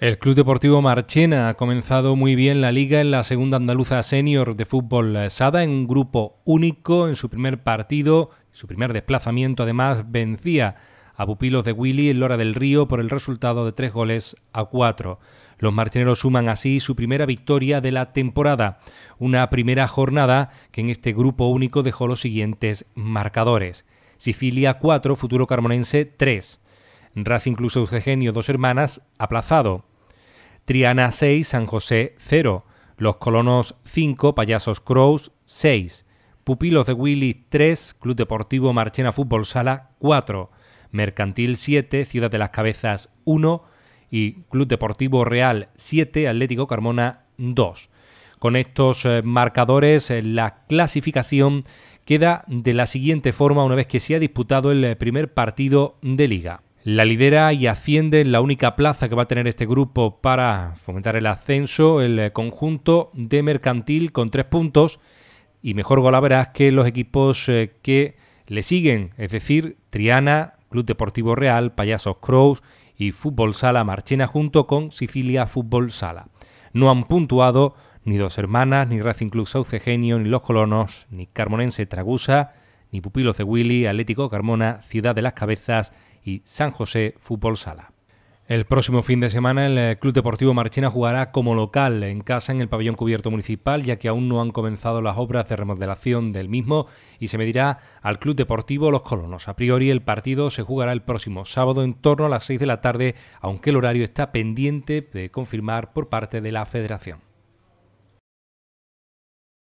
El Club Deportivo Marchena ha comenzado muy bien la liga en la segunda andaluza senior de fútbol Sada en un grupo único en su primer partido, su primer desplazamiento además vencía a Pupilos de Willy en Lora del Río por el resultado de tres goles a cuatro. Los marcheneros suman así su primera victoria de la temporada, una primera jornada que en este grupo único dejó los siguientes marcadores. Sicilia 4, Futuro Carmonense 3, Raz Incluso Eugenio Dos Hermanas aplazado. Triana 6, San José 0. Los Colonos 5, Payasos Crows 6. Pupilos de Willy 3, Club Deportivo Marchena Fútbol Sala 4. Mercantil 7, Ciudad de las Cabezas 1 y Club Deportivo Real 7, Atlético Carmona 2. Con estos eh, marcadores, eh, la clasificación queda de la siguiente forma una vez que se ha disputado el eh, primer partido de liga. La lidera y asciende en la única plaza que va a tener este grupo para fomentar el ascenso, el eh, conjunto de mercantil con tres puntos y mejor golaveras que los equipos eh, que le siguen, es decir, Triana, Club Deportivo Real, Payasos Crows y Fútbol Sala Marchena junto con Sicilia Fútbol Sala. No han puntuado ni Dos Hermanas, ni Racing Club Genio, ni Los Colonos, ni Carmonense Tragusa, ni Pupilos de Willy, Atlético Carmona, Ciudad de las Cabezas y San José Fútbol Sala. El próximo fin de semana el eh, Club Deportivo Marchena jugará como local en casa en el pabellón cubierto municipal, ya que aún no han comenzado las obras de remodelación del mismo y se medirá al Club Deportivo Los Colonos. A priori el partido se jugará el próximo sábado en torno a las 6 de la tarde, aunque el horario está pendiente de confirmar por parte de la federación.